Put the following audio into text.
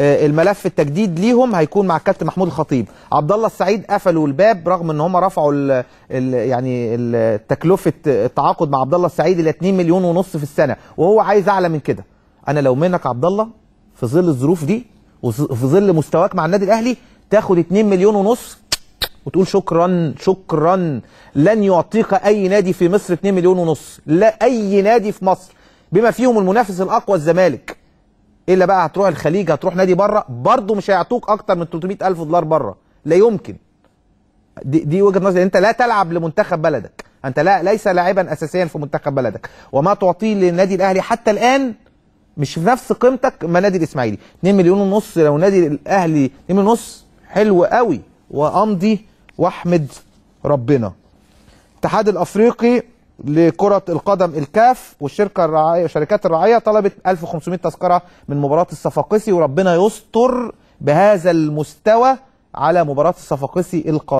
آه، الملف التجديد ليهم هيكون مع الكابتن محمود الخطيب عبد الله السعيد قفلوا الباب رغم ان هم رفعوا الـ الـ يعني ال تكلفه التعاقد مع عبد الله السعيد الى 2 مليون ونص في السنه وهو عايز اعلى من كده انا لو منك عبد الله في ظل الظروف دي وفي ظل مستواك مع النادي الاهلي تاخد 2 مليون ونص وتقول شكرا شكرا لن يعطيك اي نادي في مصر 2 مليون ونص لا اي نادي في مصر بما فيهم المنافس الاقوى الزمالك الا بقى هتروح الخليج هتروح نادي بره برضه مش هيعطوك اكتر من 300 الف دولار بره لا يمكن دي, دي وجهه نظري انت لا تلعب لمنتخب بلدك انت لا ليس لاعبا اساسيا في منتخب بلدك وما تعطيه للنادي الاهلي حتى الان مش في نفس قيمتك ما نادي الاسماعيلي 2 مليون ونص لو نادي الاهلي 2 مليون ونص حلو قوي وامضي واحمد ربنا الاتحاد الافريقي لكرة القدم الكاف والشركة الرعاية وشركات الرعاية طلبت 1500 تذكرة من مباراة الصفاقسي وربنا يستر بهذا المستوى على مباراة الصفاقسي القادمة